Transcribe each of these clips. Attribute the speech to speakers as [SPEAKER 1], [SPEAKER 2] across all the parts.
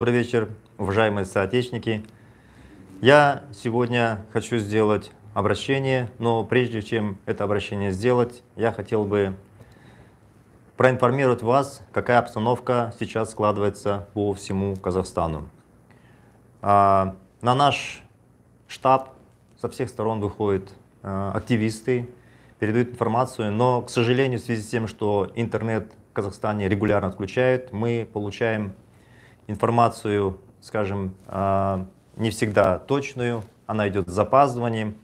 [SPEAKER 1] Добрый вечер, уважаемые соотечественники. Я сегодня хочу сделать обращение, но прежде чем это обращение сделать, я хотел бы проинформировать вас, какая обстановка сейчас складывается по всему Казахстану. А, на наш штаб со всех сторон выходят а, активисты, передают информацию, но, к сожалению, в связи с тем, что интернет в Казахстане регулярно отключают, мы получаем информацию, скажем, а, не всегда точную, она идет с запаздыванием.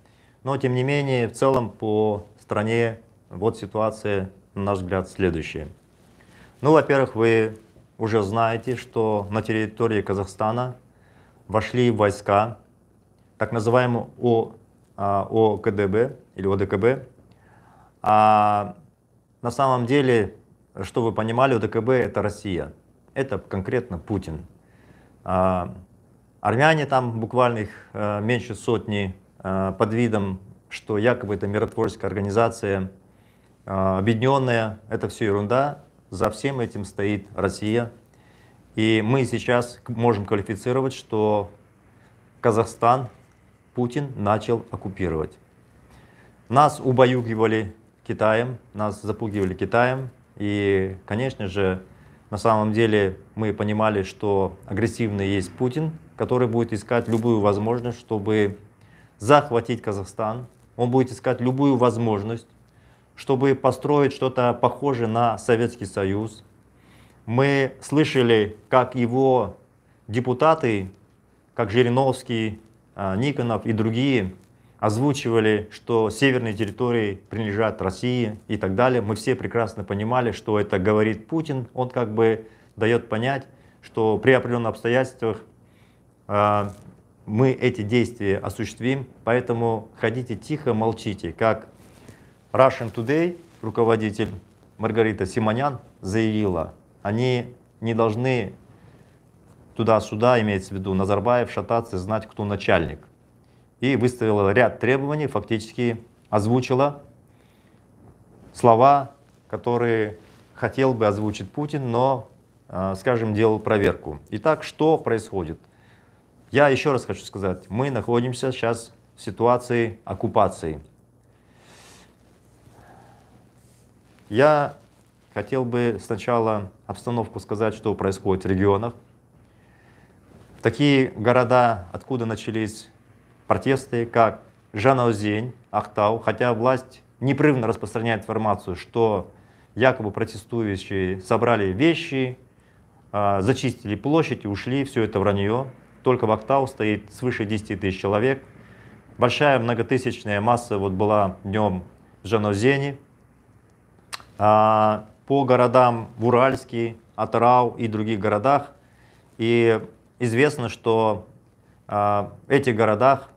[SPEAKER 1] Но, тем не менее, в целом по стране вот ситуация, на наш взгляд, следующая. Ну, во-первых, вы уже знаете, что на территории Казахстана вошли войска так называемого а, ОКДБ или ОДКБ. А на самом деле, что вы понимали, ОДКБ — это Россия — это конкретно Путин. А, армяне там буквально их э, меньше сотни э, под видом, что якобы это миротворческая организация, э, объединенная, это все ерунда. За всем этим стоит Россия. И мы сейчас можем квалифицировать, что Казахстан Путин начал оккупировать. Нас убаюгивали Китаем, нас запугивали Китаем. И, конечно же, на самом деле мы понимали, что агрессивный есть Путин, который будет искать любую возможность, чтобы захватить Казахстан. Он будет искать любую возможность, чтобы построить что-то похожее на Советский Союз. Мы слышали, как его депутаты, как Жириновский, а, Никонов и другие, озвучивали, что северные территории принадлежат России и так далее. Мы все прекрасно понимали, что это говорит Путин. Он как бы дает понять, что при определенных обстоятельствах э, мы эти действия осуществим. Поэтому ходите тихо, молчите. Как Russian Today, руководитель Маргарита Симонян, заявила, они не должны туда-сюда, имеется в виду Назарбаев, шататься знать, кто начальник и выставила ряд требований, фактически озвучила слова, которые хотел бы озвучить Путин, но, а, скажем, делал проверку. Итак, что происходит? Я еще раз хочу сказать, мы находимся сейчас в ситуации оккупации. Я хотел бы сначала обстановку сказать, что происходит в регионах. Такие города, откуда начались протесты, как Жанна Озень, Ахтау, хотя власть непрерывно распространяет информацию, что якобы протестующие собрали вещи, а, зачистили площадь и ушли, все это вранье. Только в Актау стоит свыше 10 тысяч человек. Большая многотысячная масса вот была днем в Жанозене. А, по городам в Уральске, Атарау и других городах. И известно, что а, в этих городах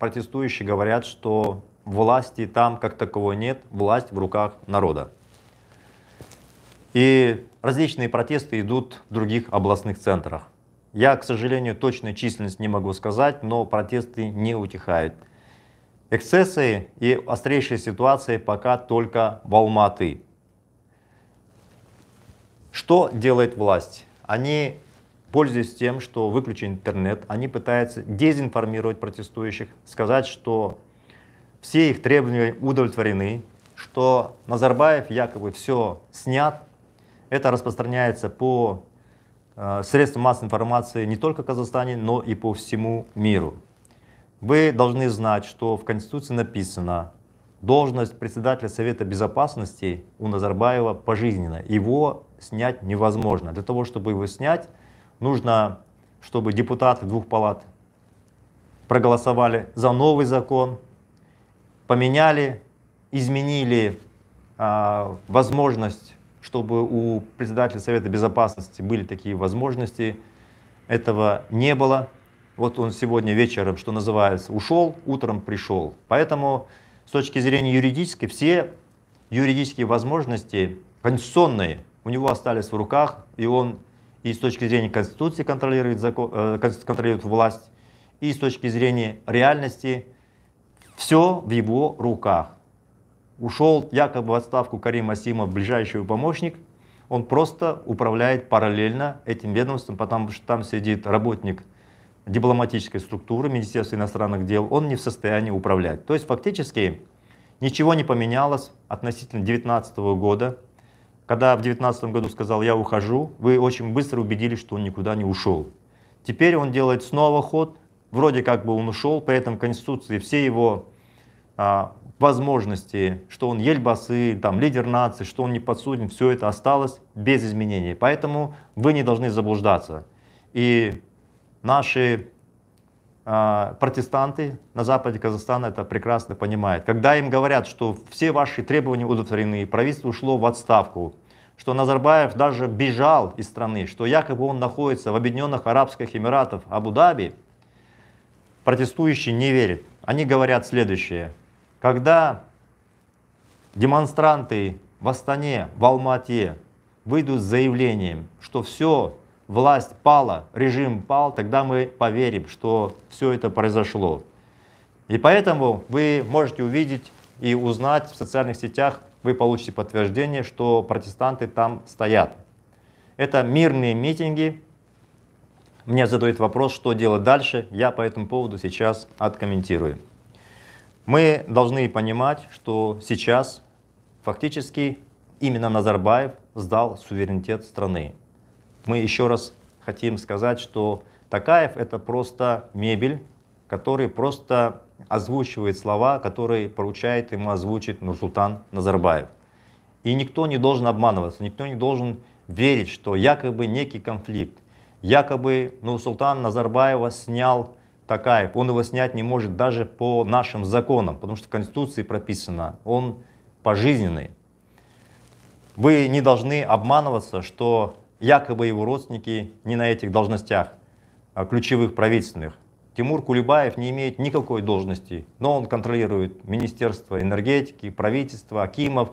[SPEAKER 1] протестующие говорят, что власти там как таковой нет, власть в руках народа. И различные протесты идут в других областных центрах. Я, к сожалению, точной численность не могу сказать, но протесты не утихают. Эксцессы и острейшие ситуации пока только в Алматы. Что делает власть? Они пользуясь тем, что выключен интернет, они пытаются дезинформировать протестующих, сказать, что все их требования удовлетворены, что Назарбаев якобы все снят. Это распространяется по э, средствам массовой информации не только в Казахстане, но и по всему миру. Вы должны знать, что в Конституции написано, должность председателя Совета Безопасности у Назарбаева пожизненно. Его снять невозможно. Для того, чтобы его снять, нужно, чтобы депутаты двух палат проголосовали за новый закон, поменяли, изменили а, возможность, чтобы у председателя Совета Безопасности были такие возможности. Этого не было. Вот он сегодня вечером, что называется, ушел, утром пришел. Поэтому с точки зрения юридической все юридические возможности конституционные у него остались в руках, и он и с точки зрения Конституции контролирует, закон, э, контролирует власть, и с точки зрения реальности все в его руках. Ушел якобы в отставку Карим Асимов, ближайший помощник, он просто управляет параллельно этим ведомством, потому что там сидит работник дипломатической структуры Министерства иностранных дел, он не в состоянии управлять. То есть фактически ничего не поменялось относительно 2019 года, когда в 2019 году сказал «я ухожу», вы очень быстро убедились, что он никуда не ушел. Теперь он делает снова ход, вроде как бы он ушел, при этом Конституции все его а, возможности, что он ельбасы, там, лидер нации, что он не подсуден, все это осталось без изменений. Поэтому вы не должны заблуждаться. И наши а, протестанты на западе Казахстана это прекрасно понимают. Когда им говорят, что все ваши требования удовлетворены, правительство ушло в отставку, что Назарбаев даже бежал из страны, что якобы он находится в Объединенных Арабских Эмиратах, Абу-Даби, протестующие не верят. Они говорят следующее. Когда демонстранты в Астане, в Алмате выйдут с заявлением, что все власть пала, режим пал, тогда мы поверим, что все это произошло. И поэтому вы можете увидеть и узнать в социальных сетях, вы получите подтверждение, что протестанты там стоят. Это мирные митинги. Мне задают вопрос, что делать дальше. Я по этому поводу сейчас откомментирую. Мы должны понимать, что сейчас фактически именно Назарбаев сдал суверенитет страны мы еще раз хотим сказать, что Такаев это просто мебель, который просто озвучивает слова, которые поручает ему озвучить Нурсултан Назарбаев. И никто не должен обманываться, никто не должен верить, что якобы некий конфликт, якобы Нурсултан Назарбаева снял Такаев, он его снять не может даже по нашим законам, потому что в Конституции прописано, он пожизненный. Вы не должны обманываться, что якобы его родственники не на этих должностях, а ключевых правительственных. Тимур Кулебаев не имеет никакой должности, но он контролирует Министерство энергетики, правительство, Акимов.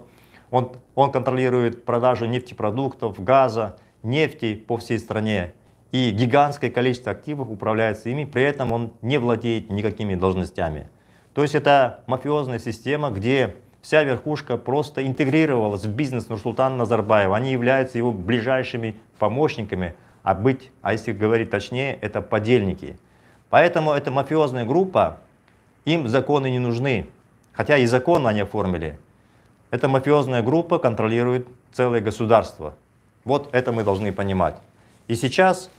[SPEAKER 1] Он, он контролирует продажу нефтепродуктов, газа, нефти по всей стране. И гигантское количество активов управляется ими, при этом он не владеет никакими должностями. То есть это мафиозная система, где вся верхушка просто интегрировалась в бизнес Нурсултана Назарбаева. Они являются его ближайшими помощниками, а быть, а если говорить точнее, это подельники. Поэтому эта мафиозная группа, им законы не нужны, хотя и законы они оформили. Эта мафиозная группа контролирует целое государство. Вот это мы должны понимать. И сейчас,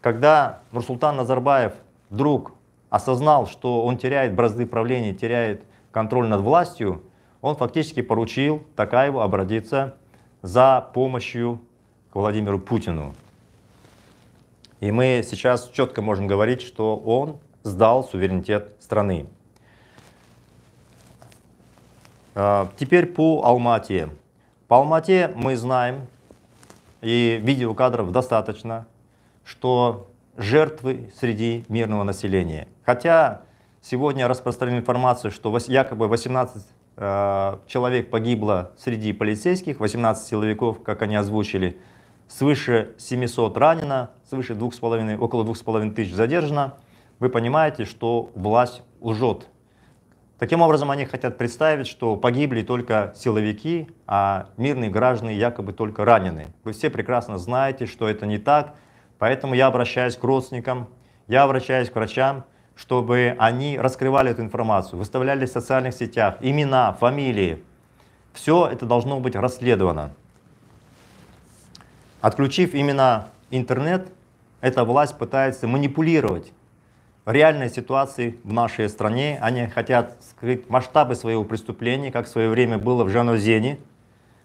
[SPEAKER 1] когда Нурсултан Назарбаев вдруг осознал, что он теряет бразды правления, теряет контроль над властью, он фактически поручил Такаеву обратиться за помощью к Владимиру Путину. И мы сейчас четко можем говорить, что он сдал суверенитет страны. А, теперь по Алмате. По Алмате мы знаем, и видеокадров достаточно, что жертвы среди мирного населения. Хотя сегодня распространена информация, что якобы 18 Э, человек погибло среди полицейских, 18 силовиков, как они озвучили, свыше 700 ранено, свыше 2,5, около 2,5 тысяч задержано. Вы понимаете, что власть лжет. Таким образом, они хотят представить, что погибли только силовики, а мирные граждане якобы только ранены. Вы все прекрасно знаете, что это не так, поэтому я обращаюсь к родственникам, я обращаюсь к врачам, чтобы они раскрывали эту информацию, выставляли в социальных сетях имена, фамилии. Все это должно быть расследовано. Отключив именно интернет, эта власть пытается манипулировать реальной ситуацией в нашей стране. Они хотят скрыть масштабы своего преступления, как в свое время было в Жанозене.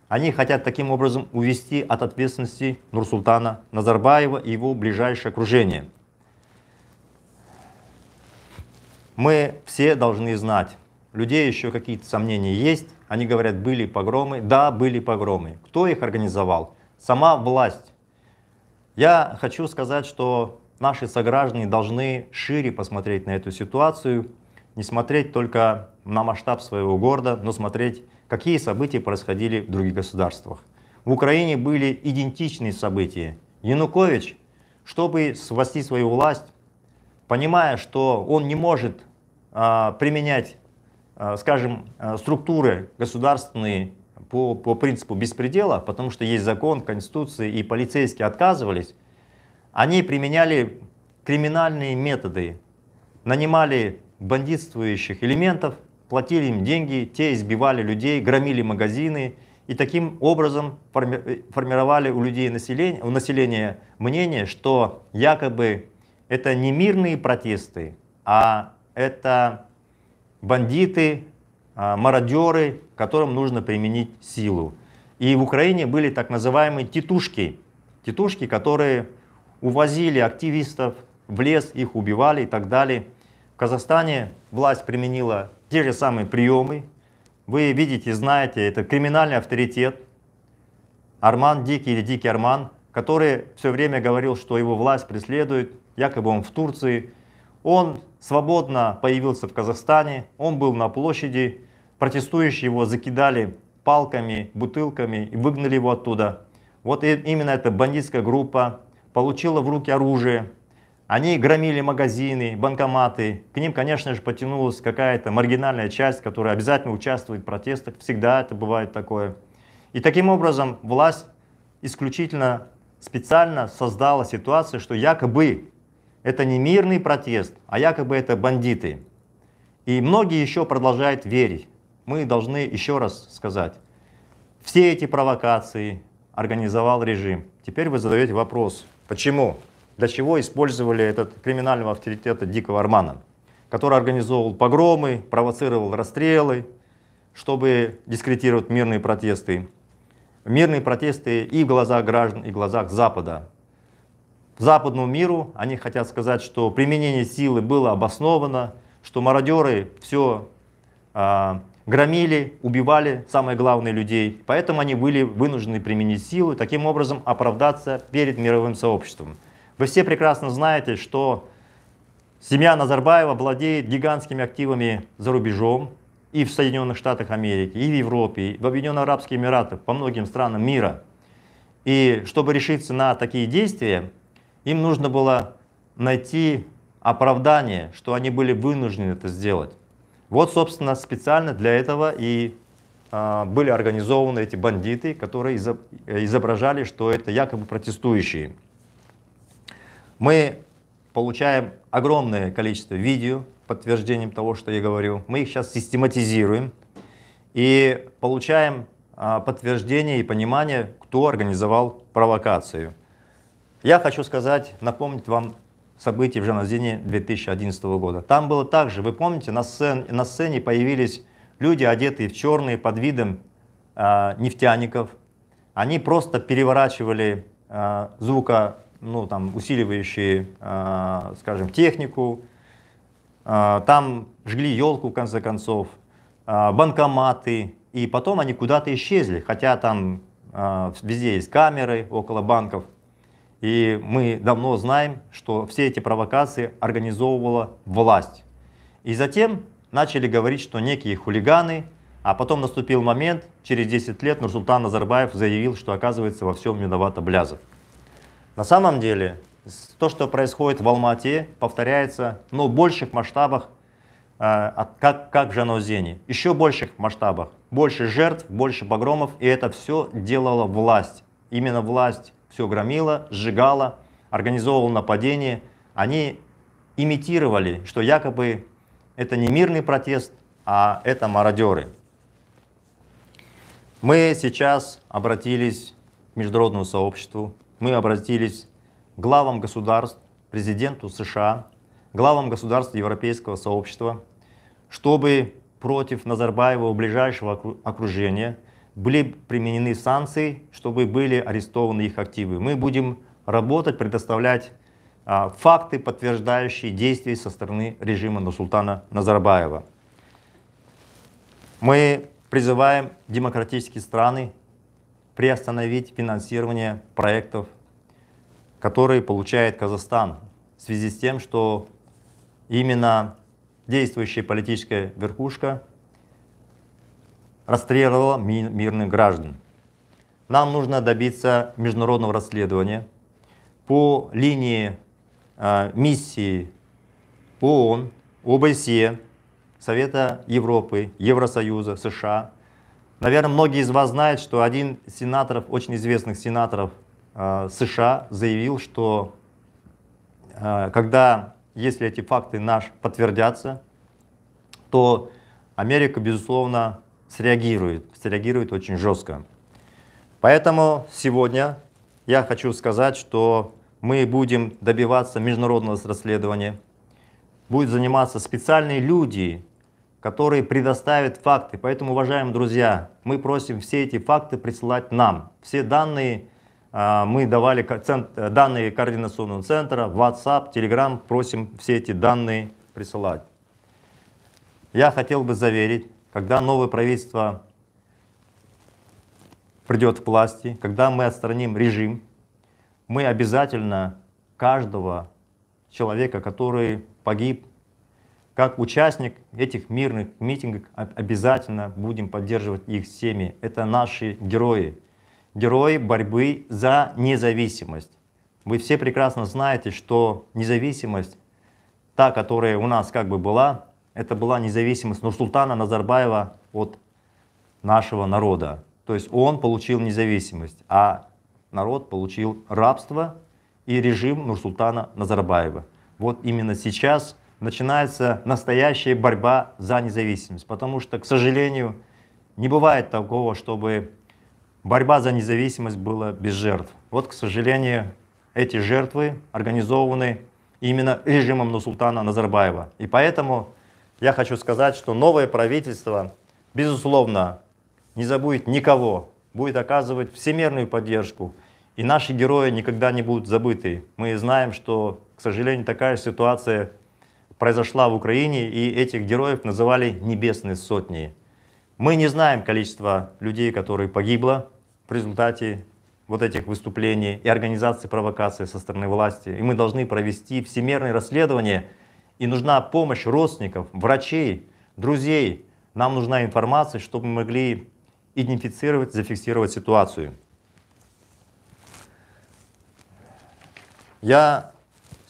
[SPEAKER 1] Они хотят таким образом увести от ответственности Нурсултана Назарбаева и его ближайшее окружение. Мы все должны знать, людей еще какие-то сомнения есть, они говорят, были погромы. Да, были погромы. Кто их организовал? Сама власть. Я хочу сказать, что наши сограждане должны шире посмотреть на эту ситуацию, не смотреть только на масштаб своего города, но смотреть, какие события происходили в других государствах. В Украине были идентичные события. Янукович, чтобы свести свою власть, понимая, что он не может а, применять, а, скажем, а, структуры государственные по, по принципу беспредела, потому что есть закон, конституции, и полицейские отказывались, они применяли криминальные методы, нанимали бандитствующих элементов, платили им деньги, те избивали людей, громили магазины и таким образом э, формировали у людей населения у населения мнение, что якобы это не мирные протесты, а это бандиты, а, мародеры, которым нужно применить силу. И в Украине были так называемые тетушки, тетушки, которые увозили активистов в лес, их убивали и так далее. В Казахстане власть применила те же самые приемы. Вы видите, знаете, это криминальный авторитет. Арман Дикий или Дикий Арман, который все время говорил, что его власть преследует якобы он в Турции. Он свободно появился в Казахстане, он был на площади, протестующие его закидали палками, бутылками и выгнали его оттуда. Вот именно эта бандитская группа получила в руки оружие, они громили магазины, банкоматы. К ним, конечно же, потянулась какая-то маргинальная часть, которая обязательно участвует в протестах. Всегда это бывает такое. И таким образом власть исключительно специально создала ситуацию, что якобы это не мирный протест, а якобы это бандиты. И многие еще продолжают верить. Мы должны еще раз сказать, все эти провокации организовал режим. Теперь вы задаете вопрос, почему, для чего использовали этот криминального авторитета Дикого Армана, который организовывал погромы, провоцировал расстрелы, чтобы дискредитировать мирные протесты. Мирные протесты и в глазах граждан, и в глазах Запада западному миру. Они хотят сказать, что применение силы было обосновано, что мародеры все а, громили, убивали, самые главные людей. Поэтому они были вынуждены применить силу, таким образом оправдаться перед мировым сообществом. Вы все прекрасно знаете, что семья Назарбаева владеет гигантскими активами за рубежом, и в Соединенных Штатах Америки, и в Европе, и в Объединенных Арабских Эмиратах, по многим странам мира. И чтобы решиться на такие действия, им нужно было найти оправдание, что они были вынуждены это сделать. Вот, собственно, специально для этого и э, были организованы эти бандиты, которые изображали, что это якобы протестующие. Мы получаем огромное количество видео подтверждением того, что я говорю. Мы их сейчас систематизируем и получаем э, подтверждение и понимание, кто организовал провокацию. Я хочу сказать, напомнить вам события в Жаназине 2011 года. Там было так же, вы помните, на, сцен, на сцене появились люди, одетые в черные под видом э, нефтяников. Они просто переворачивали э, а, звуко, ну там усиливающие, э, скажем, технику. Э, там жгли елку в конце концов, э, банкоматы, и потом они куда-то исчезли, хотя там э, везде есть камеры около банков. И мы давно знаем, что все эти провокации организовывала власть. И затем начали говорить, что некие хулиганы, а потом наступил момент, через 10 лет Нурсултан Назарбаев заявил, что оказывается во всем виновата Блязов. На самом деле, то, что происходит в Алмате, повторяется, но в больших масштабах, э, как, как в Жанаузене. Еще больших масштабах. Больше жертв, больше погромов, и это все делала власть. Именно власть все громило, сжигало, организовывало нападение. Они имитировали, что якобы это не мирный протест, а это мародеры. Мы сейчас обратились к международному сообществу, мы обратились к главам государств, президенту США, главам государств Европейского сообщества, чтобы против Назарбаева ближайшего окружения – были применены санкции, чтобы были арестованы их активы. Мы будем работать, предоставлять а, факты, подтверждающие действия со стороны режима Нурсултана Назарбаева. Мы призываем демократические страны приостановить финансирование проектов, которые получает Казахстан, в связи с тем, что именно действующая политическая верхушка расстреляло мирных граждан. Нам нужно добиться международного расследования по линии э, миссии ООН, ОБСЕ, Совета Европы, Евросоюза, США. Наверное, многие из вас знают, что один из сенаторов, очень известных сенаторов э, США заявил, что э, когда, если эти факты наш подтвердятся, то Америка, безусловно, среагирует, среагирует очень жестко. Поэтому сегодня я хочу сказать, что мы будем добиваться международного расследования. Будут заниматься специальные люди, которые предоставят факты. Поэтому, уважаемые друзья, мы просим все эти факты присылать нам. Все данные а, мы давали, э, данные координационного центра, WhatsApp, Telegram, просим все эти данные присылать. Я хотел бы заверить, когда новое правительство придет к власти, когда мы отстраним режим, мы обязательно каждого человека, который погиб, как участник этих мирных митингов, обязательно будем поддерживать их семьи. Это наши герои, герои борьбы за независимость. Вы все прекрасно знаете, что независимость, та, которая у нас как бы была, это была независимость Нурсултана Назарбаева от нашего народа. То есть он получил независимость, а народ получил рабство и режим Нурсултана Назарбаева. Вот именно сейчас начинается настоящая борьба за независимость, потому что, к сожалению, не бывает такого, чтобы борьба за независимость была без жертв. Вот, к сожалению, эти жертвы организованы именно режимом Нусултана Назарбаева. И поэтому я хочу сказать, что новое правительство, безусловно, не забудет никого, будет оказывать всемирную поддержку. И наши герои никогда не будут забыты. Мы знаем, что, к сожалению, такая ситуация произошла в Украине, и этих героев называли «небесные сотни». Мы не знаем количество людей, которые погибло в результате вот этих выступлений и организации провокации со стороны власти. И мы должны провести всемирное расследование – и нужна помощь родственников, врачей, друзей. Нам нужна информация, чтобы мы могли идентифицировать, зафиксировать ситуацию. Я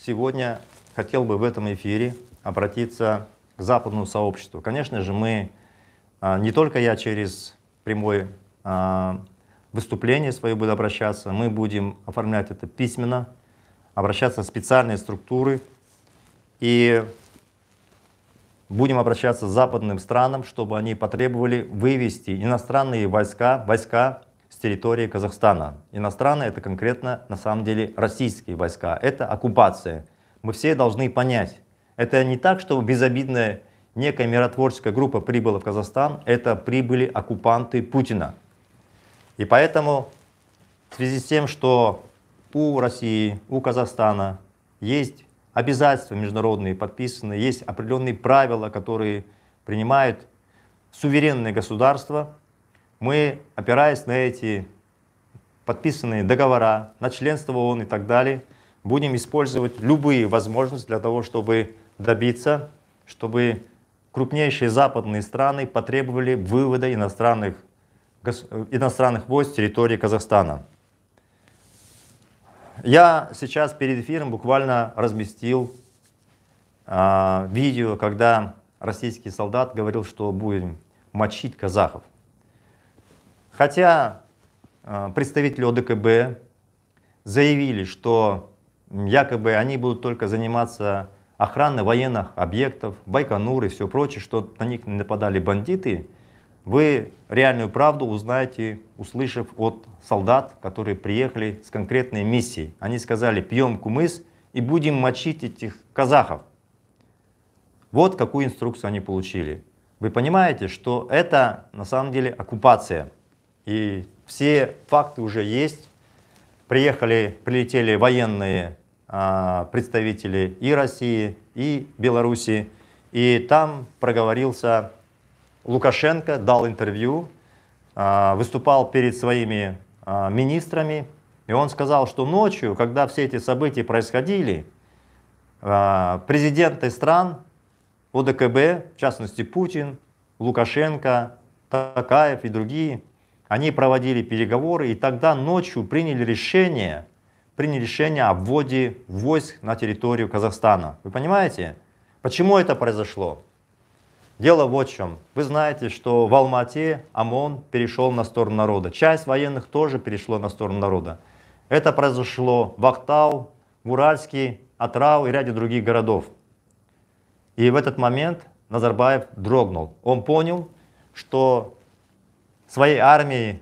[SPEAKER 1] сегодня хотел бы в этом эфире обратиться к западному сообществу. Конечно же, мы, а, не только я через прямое а, выступление свое буду обращаться, мы будем оформлять это письменно, обращаться в специальные структуры – и будем обращаться к западным странам, чтобы они потребовали вывести иностранные войска, войска с территории Казахстана. Иностранные — это конкретно, на самом деле, российские войска. Это оккупация. Мы все должны понять. Это не так, что безобидная некая миротворческая группа прибыла в Казахстан. Это прибыли оккупанты Путина. И поэтому в связи с тем, что у России, у Казахстана есть обязательства международные подписаны, есть определенные правила, которые принимают суверенные государства. Мы, опираясь на эти подписанные договора, на членство ООН и так далее, будем использовать любые возможности для того, чтобы добиться, чтобы крупнейшие западные страны потребовали вывода иностранных, иностранных войск с территории Казахстана. Я сейчас перед эфиром буквально разместил э, видео, когда российский солдат говорил, что будем мочить казахов. Хотя э, представители ОДКБ заявили, что якобы они будут только заниматься охраной военных объектов, Байконур и все прочее, что на них нападали бандиты – вы реальную правду узнаете, услышав от солдат, которые приехали с конкретной миссией. Они сказали, пьем кумыс и будем мочить этих казахов. Вот какую инструкцию они получили. Вы понимаете, что это на самом деле оккупация. И все факты уже есть. Приехали, прилетели военные а, представители и России, и Белоруссии. И там проговорился Лукашенко дал интервью, а, выступал перед своими а, министрами, и он сказал, что ночью, когда все эти события происходили, а, президенты стран ОДКБ, в частности Путин, Лукашенко, Такаев и другие, они проводили переговоры, и тогда ночью приняли решение, приняли решение о вводе войск на территорию Казахстана. Вы понимаете, почему это произошло? Дело вот в чем. Вы знаете, что в Алмате ОМОН перешел на сторону народа. Часть военных тоже перешла на сторону народа. Это произошло в Актау, в Уральске, Атрау и ряде других городов. И в этот момент Назарбаев дрогнул. Он понял, что своей армии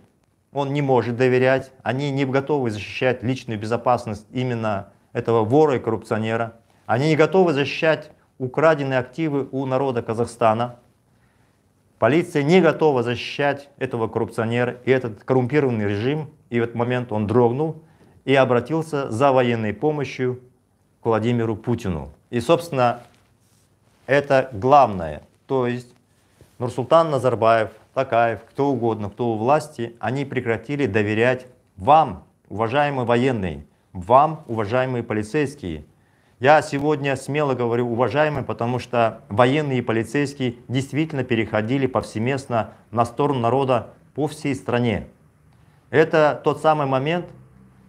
[SPEAKER 1] он не может доверять, они не готовы защищать личную безопасность именно этого вора и коррупционера, они не готовы защищать украдены активы у народа Казахстана. Полиция не готова защищать этого коррупционера и этот коррумпированный режим. И в этот момент он дрогнул и обратился за военной помощью к Владимиру Путину. И, собственно, это главное. То есть Нурсултан Назарбаев, Такаев, кто угодно, кто у власти, они прекратили доверять вам, уважаемые военные, вам, уважаемые полицейские – я сегодня смело говорю уважаемые, потому что военные и полицейские действительно переходили повсеместно на сторону народа по всей стране. Это тот самый момент,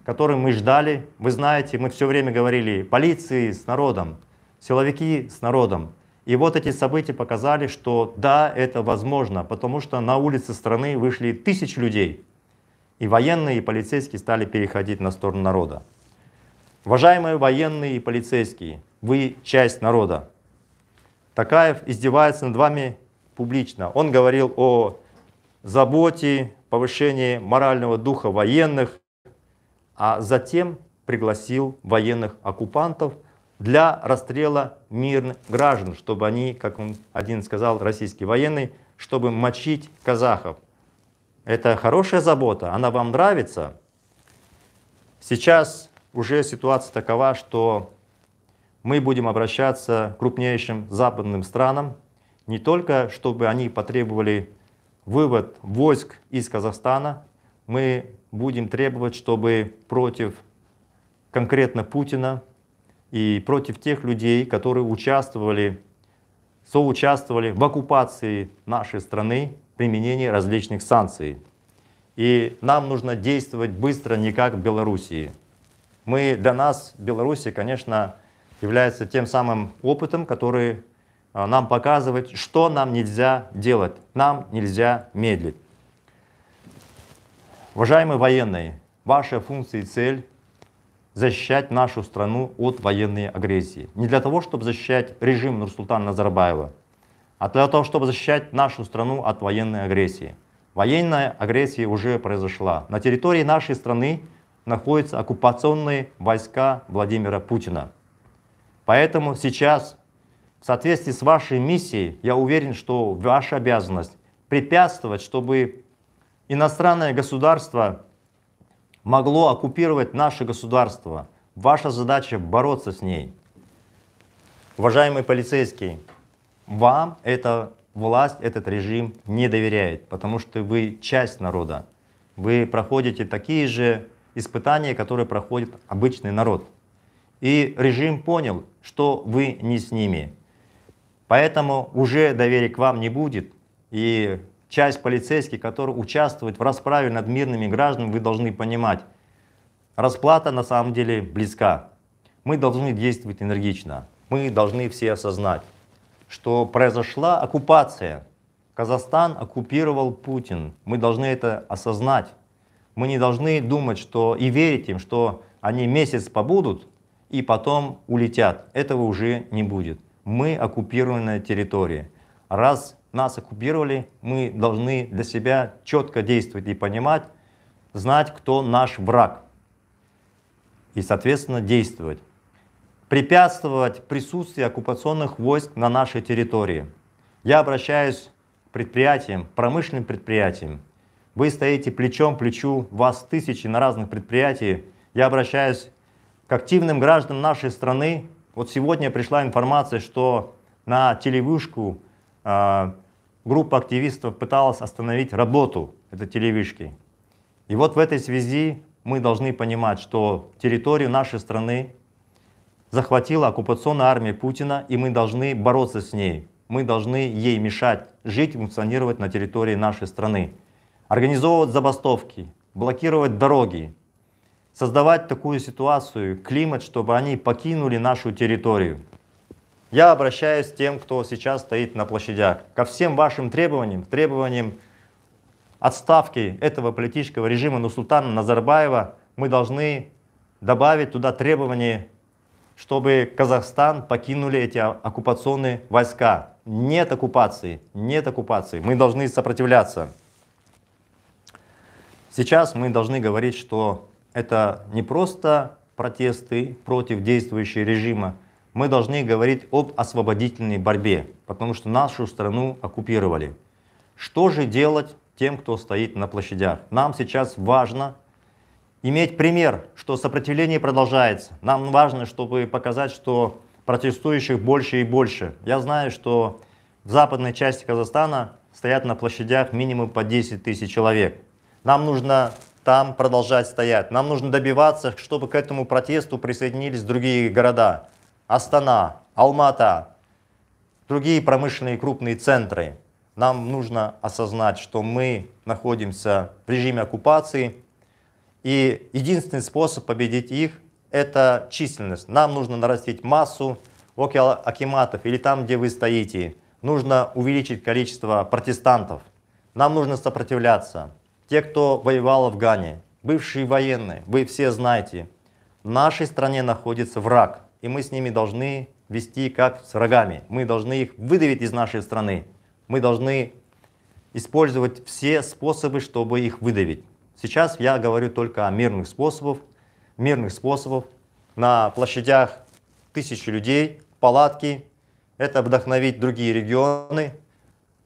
[SPEAKER 1] который мы ждали. Вы знаете, мы все время говорили полиции с народом, силовики с народом. И вот эти события показали, что да, это возможно, потому что на улицы страны вышли тысячи людей, и военные, и полицейские стали переходить на сторону народа. Уважаемые военные и полицейские, вы часть народа. Такаев издевается над вами публично. Он говорил о заботе, повышении морального духа военных, а затем пригласил военных оккупантов для расстрела мирных граждан, чтобы они, как он один сказал, российский военный, чтобы мочить казахов. Это хорошая забота, она вам нравится. Сейчас уже ситуация такова, что мы будем обращаться к крупнейшим западным странам, не только чтобы они потребовали вывод войск из Казахстана, мы будем требовать, чтобы против конкретно Путина и против тех людей, которые участвовали, соучаствовали в оккупации нашей страны, применение различных санкций. И нам нужно действовать быстро, не как в Белоруссии. Мы, для нас Беларуси, конечно, является тем самым опытом, который а, нам показывает, что нам нельзя делать, нам нельзя медлить. Уважаемые военные, ваша функция и цель защищать нашу страну от военной агрессии. Не для того, чтобы защищать режим Нурсултана Назарбаева, а для того, чтобы защищать нашу страну от военной агрессии. Военная агрессия уже произошла. На территории нашей страны находятся оккупационные войска Владимира Путина. Поэтому сейчас, в соответствии с вашей миссией, я уверен, что ваша обязанность препятствовать, чтобы иностранное государство могло оккупировать наше государство. Ваша задача бороться с ней. Уважаемые полицейские, вам эта власть, этот режим не доверяет, потому что вы часть народа. Вы проходите такие же испытание, которое проходит обычный народ. И режим понял, что вы не с ними. Поэтому уже доверия к вам не будет. И часть полицейских, которые участвуют в расправе над мирными гражданами, вы должны понимать, расплата на самом деле близка. Мы должны действовать энергично. Мы должны все осознать, что произошла оккупация. Казахстан оккупировал Путин. Мы должны это осознать. Мы не должны думать что и верить им, что они месяц побудут и потом улетят. Этого уже не будет. Мы оккупированная территория. Раз нас оккупировали, мы должны для себя четко действовать и понимать, знать, кто наш враг. И, соответственно, действовать. Препятствовать присутствию оккупационных войск на нашей территории. Я обращаюсь к предприятиям, промышленным предприятиям, вы стоите плечом к плечу, вас тысячи на разных предприятиях. Я обращаюсь к активным гражданам нашей страны. Вот сегодня пришла информация, что на телевышку э, группа активистов пыталась остановить работу этой телевышки. И вот в этой связи мы должны понимать, что территорию нашей страны захватила оккупационная армия Путина, и мы должны бороться с ней. Мы должны ей мешать жить и функционировать на территории нашей страны организовывать забастовки, блокировать дороги, создавать такую ситуацию, климат, чтобы они покинули нашу территорию. Я обращаюсь к тем, кто сейчас стоит на площадях, ко всем вашим требованиям, требованиям отставки этого политического режима Нусултана Назарбаева, мы должны добавить туда требования, чтобы Казахстан покинули эти оккупационные войска. Нет оккупации, нет оккупации. Мы должны сопротивляться. Сейчас мы должны говорить, что это не просто протесты против действующего режима, мы должны говорить об освободительной борьбе, потому что нашу страну оккупировали. Что же делать тем, кто стоит на площадях? Нам сейчас важно иметь пример, что сопротивление продолжается. Нам важно, чтобы показать, что протестующих больше и больше. Я знаю, что в западной части Казахстана стоят на площадях минимум по 10 тысяч человек. Нам нужно там продолжать стоять. Нам нужно добиваться, чтобы к этому протесту присоединились другие города. Астана, Алмата, другие промышленные крупные центры. Нам нужно осознать, что мы находимся в режиме оккупации, и единственный способ победить их – это численность. Нам нужно нарастить массу около Акиматов или там, где вы стоите. Нужно увеличить количество протестантов. Нам нужно сопротивляться те, кто воевал в Афгане, бывшие военные, вы все знаете, в нашей стране находится враг, и мы с ними должны вести как с врагами. Мы должны их выдавить из нашей страны. Мы должны использовать все способы, чтобы их выдавить. Сейчас я говорю только о мирных способах. Мирных способов. На площадях тысячи людей, палатки. Это вдохновить другие регионы.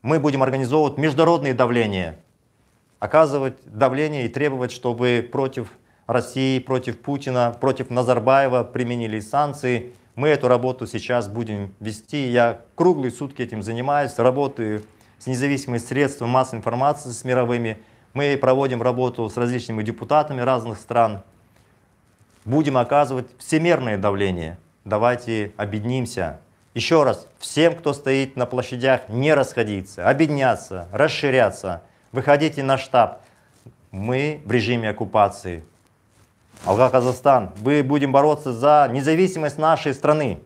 [SPEAKER 1] Мы будем организовывать международные давления оказывать давление и требовать, чтобы против России, против Путина, против Назарбаева применили санкции. Мы эту работу сейчас будем вести. Я круглые сутки этим занимаюсь, работаю с независимыми средствами массовой информации, с мировыми. Мы проводим работу с различными депутатами разных стран. Будем оказывать всемирное давление. Давайте объединимся. Еще раз, всем, кто стоит на площадях, не расходиться, объединяться, расширяться – выходите на штаб. Мы в режиме оккупации. Алга Казахстан, мы будем бороться за независимость нашей страны.